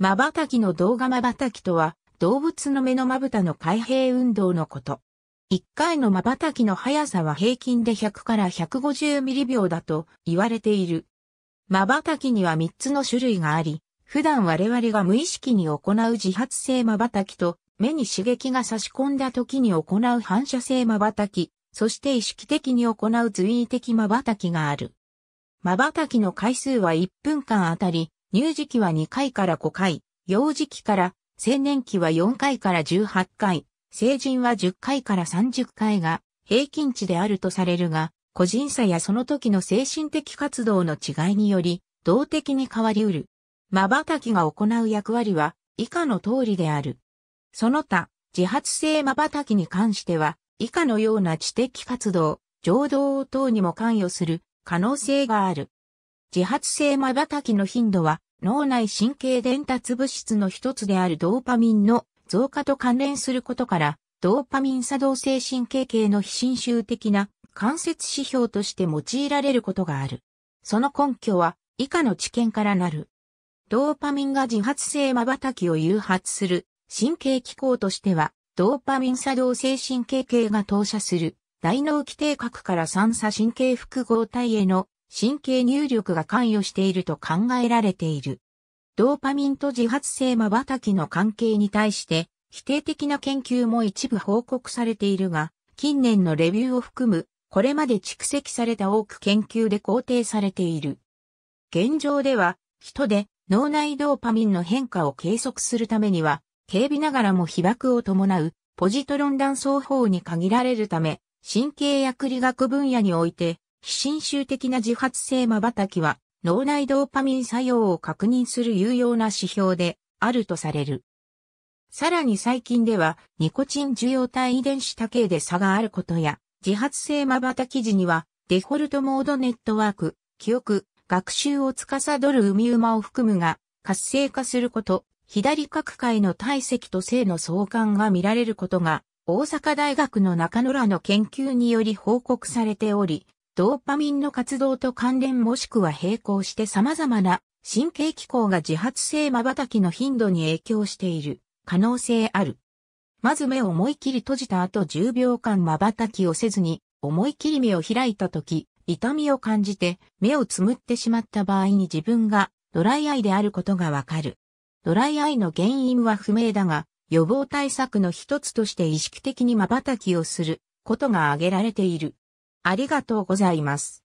瞬きの動画瞬きとは、動物の目のまぶたの開閉運動のこと。一回の瞬きの速さは平均で100から150ミリ秒だと言われている。瞬きには3つの種類があり、普段我々が無意識に行う自発性瞬きと、目に刺激が差し込んだ時に行う反射性瞬き、そして意識的に行う随意的瞬きがある。瞬きの回数は1分間あたり乳児期は2回から5回、幼児期から青年期は4回から18回、成人は10回から30回が平均値であるとされるが、個人差やその時の精神的活動の違いにより、動的に変わりうる。瞬きが行う役割は以下の通りである。その他、自発性瞬きに関しては、以下のような知的活動、情動等にも関与する可能性がある。自発性まばたきの頻度は脳内神経伝達物質の一つであるドーパミンの増加と関連することから、ドーパミン作動性神経系の非侵襲的な間接指標として用いられることがある。その根拠は以下の知見からなる。ドーパミンが自発性まばたきを誘発する神経機構としては、ドーパミン作動性神経系が投射する大脳基底核から三叉神経複合体への神経入力が関与していると考えられている。ドーパミンと自発性まばたきの関係に対して否定的な研究も一部報告されているが、近年のレビューを含むこれまで蓄積された多く研究で肯定されている。現状では、人で脳内ドーパミンの変化を計測するためには、警備ながらも被爆を伴うポジトロン断層法に限られるため、神経薬理学分野において非侵襲的な自発性まばたきは、脳内ドーパミン作用を確認する有用な指標であるとされる。さらに最近では、ニコチン受容体遺伝子多形で差があることや、自発性まばたき時には、デフォルトモードネットワーク、記憶、学習を司る海馬を含むが、活性化すること、左角界の体積と性の相関が見られることが、大阪大学の中野らの研究により報告されており、ドーパミンの活動と関連もしくは並行して様々な神経機構が自発性瞬きの頻度に影響している可能性ある。まず目を思い切り閉じた後10秒間瞬きをせずに思い切り目を開いた時、痛みを感じて目をつむってしまった場合に自分がドライアイであることがわかる。ドライアイの原因は不明だが、予防対策の一つとして意識的に瞬きをすることが挙げられている。ありがとうございます。